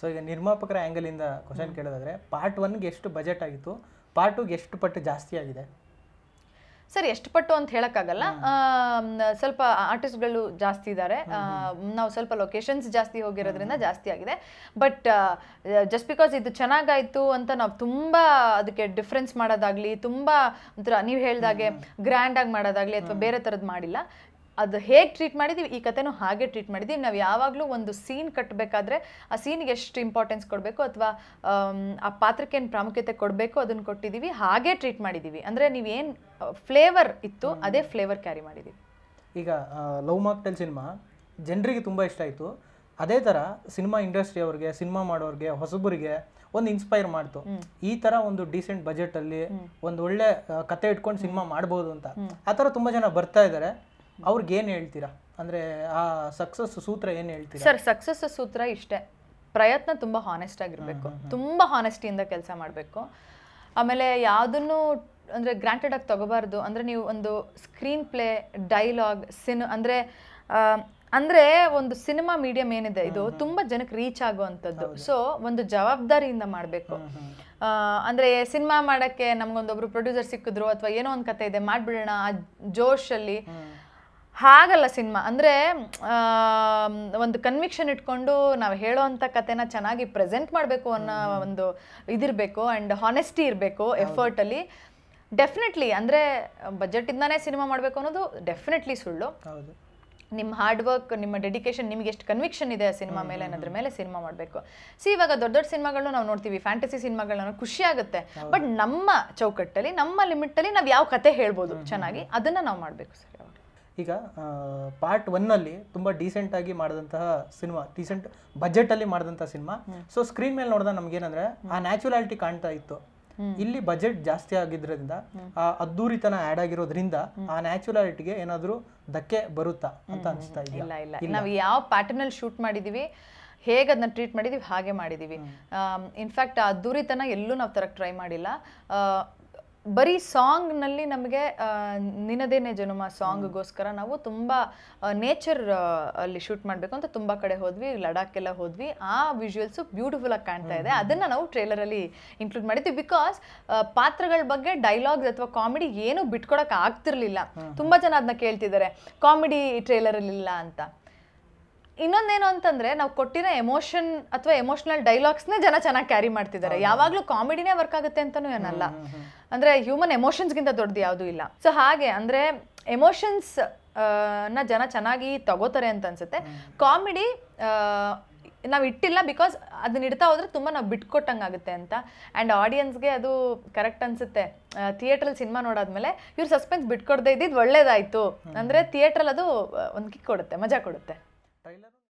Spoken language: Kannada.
ಸೊ ಈಗ ನಿರ್ಮಾಪಕರ ಆ್ಯಂಗಲಿಂದ ಕ್ವಶನ್ ಕೇಳೋದಾದರೆ ಪಾರ್ಟ್ ಒನ್ಗೆ ಎಷ್ಟು ಬಜೆಟ್ ಆಗಿತ್ತು ಪಾರ್ಟ್ ಟುಗೆ ಎಷ್ಟು ಪಟ್ಟು ಜಾಸ್ತಿ ಆಗಿದೆ ಸರ್ ಎಷ್ಟು ಪಟ್ಟು ಅಂತ ಹೇಳೋಕ್ಕಾಗಲ್ಲ ಸ್ವಲ್ಪ ಆರ್ಟಿಸ್ಟ್ಗಳು ಜಾಸ್ತಿ ಇದ್ದಾರೆ ನಾವು ಸ್ವಲ್ಪ ಲೊಕೇಶನ್ಸ್ ಜಾಸ್ತಿ ಹೋಗಿರೋದ್ರಿಂದ ಜಾಸ್ತಿ ಆಗಿದೆ ಬಟ್ ಜಸ್ಟ್ ಬಿಕಾಸ್ ಇದು ಚೆನ್ನಾಗಾಯಿತು ಅಂತ ನಾವು ತುಂಬ ಅದಕ್ಕೆ ಡಿಫ್ರೆನ್ಸ್ ಮಾಡೋದಾಗಲಿ ತುಂಬ ಒಂಥರ ನೀವು ಹೇಳ್ದಾಗೆ ಗ್ರ್ಯಾಂಡಾಗಿ ಮಾಡೋದಾಗಲಿ ಅಥವಾ ಬೇರೆ ಥರದ್ದು ಮಾಡಿಲ್ಲ ಅದು ಹೇಗೆ ಟ್ರೀಟ್ ಮಾಡಿದ್ದೀವಿ ಈ ಕಥೆನೂ ಹಾಗೆ ಟ್ರೀಟ್ ಮಾಡಿದ್ದೀವಿ ನಾವು ಯಾವಾಗಲೂ ಒಂದು ಸೀನ್ ಕಟ್ಟಬೇಕಾದ್ರೆ ಆ ಸೀನ್ಗೆ ಎಷ್ಟು ಇಂಪಾರ್ಟೆನ್ಸ್ ಕೊಡಬೇಕು ಅಥವಾ ಆ ಪಾತ್ರಕ್ಕೆ ಏನು ಪ್ರಾಮುಖ್ಯತೆ ಕೊಡಬೇಕು ಅದನ್ನು ಕೊಟ್ಟಿದ್ದೀವಿ ಹಾಗೆ ಟ್ರೀಟ್ ಮಾಡಿದ್ದೀವಿ ಅಂದರೆ ನೀವೇನು ಫ್ಲೇವರ್ ಇತ್ತು ಅದೇ ಫ್ಲೇವರ್ ಕ್ಯಾರಿ ಮಾಡಿದ್ದೀವಿ ಈಗ ಲವ್ ಮಾಕ್ಟೆಲ್ ಸಿನಿಮಾ ಜನರಿಗೆ ತುಂಬ ಇಷ್ಟ ಆಯಿತು ಅದೇ ಥರ ಸಿನಿಮಾ ಇಂಡಸ್ಟ್ರಿ ಅವ್ರಿಗೆ ಸಿನಿಮಾ ಮಾಡೋರಿಗೆ ಹೊಸಬರಿಗೆ ಒಂದು ಇನ್ಸ್ಪೈರ್ ಮಾಡ್ತು ಈ ತರ ಒಂದು ಡೀಸೆಂಟ್ ಬಜೆಟ್ ಅಲ್ಲಿ ಒಂದು ಒಳ್ಳೆ ಕತೆ ಇಟ್ಕೊಂಡು ಸಿನಿಮಾ ಮಾಡ್ಬೋದು ಅಂತ ಆ ತರ ತುಂಬಾ ಜನ ಬರ್ತಾ ಇದ್ದಾರೆ ಅವ್ರಿಗೆ ಏನು ಹೇಳ್ತೀರಾ ಅಂದರೆ ಆ ಸಕ್ಸಸ್ ಸೂತ್ರ ಏನು ಹೇಳ್ತೀರಾ ಸರ್ ಸಕ್ಸಸ್ ಸೂತ್ರ ಇಷ್ಟೇ ಪ್ರಯತ್ನ ತುಂಬ ಹಾನೆಸ್ಟ್ ಆಗಿರಬೇಕು ತುಂಬ ಹಾನೆಸ್ಟಿಯಿಂದ ಕೆಲಸ ಮಾಡಬೇಕು ಆಮೇಲೆ ಯಾವುದನ್ನು ಅಂದರೆ ಗ್ರ್ಯಾಂಟೆಡ್ ಆಗಿ ತಗೋಬಾರ್ದು ಅಂದರೆ ನೀವು ಒಂದು ಸ್ಕ್ರೀನ್ ಪ್ಲೇ ಡೈಲಾಗ್ ಸಿನ್ ಅಂದರೆ ಅಂದರೆ ಒಂದು ಸಿನಿಮಾ ಮೀಡಿಯಂ ಏನಿದೆ ಇದು ತುಂಬ ಜನಕ್ಕೆ ರೀಚ್ ಆಗುವಂಥದ್ದು ಸೊ ಒಂದು ಜವಾಬ್ದಾರಿಯಿಂದ ಮಾಡಬೇಕು ಅಂದರೆ ಸಿನಿಮಾ ಮಾಡೋಕ್ಕೆ ನಮಗೊಂದೊಬ್ರು ಪ್ರೊಡ್ಯೂಸರ್ ಸಿಕ್ಕಿದ್ರು ಅಥವಾ ಏನೋ ಒಂದು ಕತೆ ಇದೆ ಮಾಡಿಬಿಡೋಣ ಆ ಜೋಶಲ್ಲಿ ಹಾಗಲ್ಲ ಸಿನಿಮಾ ಅಂದರೆ ಒಂದು ಕನ್ವಿಕ್ಷನ್ ಇಟ್ಕೊಂಡು ನಾವು ಹೇಳೋವಂಥ ಕಥೆನ ಚೆನ್ನಾಗಿ ಪ್ರೆಸೆಂಟ್ ಮಾಡಬೇಕು ಅನ್ನೋ ಒಂದು ಇದಿರಬೇಕು ಆ್ಯಂಡ್ ಹಾನೆಸ್ಟಿ ಇರಬೇಕು ಎಫರ್ಟಲ್ಲಿ ಡೆಫಿನೆಟ್ಲಿ ಅಂದರೆ ಇಂದಾನೇ ಸಿನಿಮಾ ಮಾಡಬೇಕು ಅನ್ನೋದು ಡೆಫಿನೆಟ್ಲಿ ಸುಳ್ಳು ನಿಮ್ಮ ಹಾರ್ಡ್ ವರ್ಕ್ ನಿಮ್ಮ ಡೆಡಿಕೇಶನ್ ನಿಮಗೆ ಎಷ್ಟು ಕನ್ವಿಕ್ಷನ್ ಇದೆ ಆ ಸಿನಿಮಾ ಮೇಲೆ ಅನ್ನೋದ್ರ ಮೇಲೆ ಸಿನಿಮಾ ಮಾಡಬೇಕು ಸಿ ಇವಾಗ ದೊಡ್ಡ ದೊಡ್ಡ ಸಿನಿಮಾಗಳನ್ನ ನಾವು ನೋಡ್ತೀವಿ ಫ್ಯಾಂಟಸಿ ಸಿನಿಮಾಗಳನ್ನ ಖುಷಿ ಆಗುತ್ತೆ ಬಟ್ ನಮ್ಮ ಚೌಕಟ್ಟಲ್ಲಿ ನಮ್ಮ ಲಿಮಿಟಲ್ಲಿ ನಾವು ಯಾವ ಕತೆ ಹೇಳ್ಬೋದು ಚೆನ್ನಾಗಿ ಅದನ್ನು ನಾವು ಮಾಡಬೇಕು ಸರಿ ಈಗ ಪಾರ್ಟ್ ಒನ್ನಲ್ಲಿ ತುಂಬ ಆಗಿ ಮಾಡಿದಂತಹ ಸಿನಿಮಾ ಡೀಸೆಂಟ್ ಅಲ್ಲಿ ಮಾಡಿದಂತಹ ಸಿನಿಮಾ ಸೊ ಸ್ಕ್ರೀನ್ ಮೇಲೆ ನೋಡಿದ ಏನಂದ್ರೆ ಆ ನ್ಯಾಚುರಾಲಿಟಿ ಕಾಣ್ತಾ ಇತ್ತು ಇಲ್ಲಿ ಬಜೆಟ್ ಜಾಸ್ತಿ ಆಗಿದ್ರಿಂದ ಆ ಅದ್ದೂರಿತನ ಆ್ಯಡ್ ಆಗಿರೋದ್ರಿಂದ ಆ ನ್ಯಾಚುರಾಲಿಟಿಗೆ ಏನಾದರೂ ಧಕ್ಕೆ ಬರುತ್ತಾ ಅಂತ ಅನ್ಸ್ತಾ ಇಲ್ಲ ಇಲ್ಲ ನಾವು ಯಾವ ಅಲ್ಲಿ ಶೂಟ್ ಮಾಡಿದೀವಿ ಹೇಗೆ ಅದನ್ನ ಟ್ರೀಟ್ ಮಾಡಿದೀವಿ ಹಾಗೆ ಮಾಡಿದೀವಿ ಇನ್ಫ್ಯಾಕ್ಟ್ ಆ ಅದ್ದೂರಿತನ ಎಲ್ಲೂ ನಾವು ತರಕ್ಕೆ ಟ್ರೈ ಮಾಡಿಲ್ಲ ಬರೀ ಸಾಂಗ್ನಲ್ಲಿ ನಮಗೆ ನಿನ್ನದೇನೆ ಜನುಮ ಸಾಂಗ್ಗೋಸ್ಕರ ನಾವು ತುಂಬ ನೇಚರ್ ಅಲ್ಲಿ ಶೂಟ್ ಮಾಡಬೇಕು ಅಂತ ತುಂಬ ಕಡೆ ಹೋದ್ವಿ ಲಡಾಖೆಲ್ಲ ಹೋದ್ವಿ ಆ ವಿಜುವಲ್ಸು ಬ್ಯೂಟಿಫುಲ್ ಆಗಿ ಕಾಣ್ತಾ ಇದೆ ಅದನ್ನು ನಾವು ಟ್ರೇಲರಲ್ಲಿ ಇನ್ಕ್ಲೂಡ್ ಮಾಡಿದ್ವಿ ಬಿಕಾಸ್ ಪಾತ್ರಗಳ ಬಗ್ಗೆ ಡೈಲಾಗ್ಸ್ ಅಥವಾ ಕಾಮಿಡಿ ಏನು ಬಿಟ್ಕೊಡಕ್ಕೆ ಆಗ್ತಿರ್ಲಿಲ್ಲ ತುಂಬ ಜನ ಅದನ್ನ ಕೇಳ್ತಿದ್ದಾರೆ ಕಾಮಿಡಿ ಟ್ರೇಲರಲ್ಲಿಲ್ಲ ಅಂತ ಇನ್ನೊಂದೇನು ಅಂತಂದ್ರೆ ನಾವು ಕೊಟ್ಟಿರೋ ಎಮೋಷನ್ ಅಥವಾ ಎಮೋಷನಲ್ ಡೈಲಾಗ್ಸ್ನೇ ಜನ ಚೆನ್ನಾಗಿ ಕ್ಯಾರಿ ಮಾಡ್ತಿದ್ದಾರೆ ಯಾವಾಗಲೂ ಕಾಮಿಡಿನೇ ವರ್ಕ್ ಆಗುತ್ತೆ ಅಂತಲೂ ಏನಲ್ಲ ಅಂದ್ರೆ ಹ್ಯೂಮನ್ ಎಮೋಷನ್ಸ್ಗಿಂತ ದೊಡ್ಡದು ಯಾವುದೂ ಇಲ್ಲ ಸೊ ಹಾಗೆ ಅಂದ್ರೆ ಎಮೋಷನ್ಸ್ ನ ಜನ ಚೆನ್ನಾಗಿ ತಗೋತಾರೆ ಅಂತ ಅನ್ಸುತ್ತೆ ಕಾಮಿಡಿ ನಾವು ಇಟ್ಟಿಲ್ಲ ಬಿಕಾಸ್ ಅದನ್ನ ಇಡ್ತಾ ಹೋದ್ರೆ ತುಂಬ ನಾವು ಬಿಟ್ಕೊಟ್ಟಂಗಾಗುತ್ತೆ ಅಂತ ಆ್ಯಂಡ್ ಆಡಿಯನ್ಸ್ಗೆ ಅದು ಕರೆಕ್ಟ್ ಅನಿಸುತ್ತೆ ಥಿಯೇಟ್ರಲ್ಲಿ ಸಿನಿಮಾ ನೋಡಾದ್ಮೇಲೆ ಇವ್ರು ಸಸ್ಪೆನ್ಸ್ ಬಿಟ್ಕೊಡ್ದೇ ಇದ್ದಿದ್ದು ಒಳ್ಳೇದಾಯಿತು ಅಂದರೆ ಥಿಯೇಟ್ರಲ್ಲಿ ಅದು ಒಂದು ಕಿಕ್ ಕೊಡುತ್ತೆ ಮಜಾ ಕೊಡುತ್ತೆ Tyler.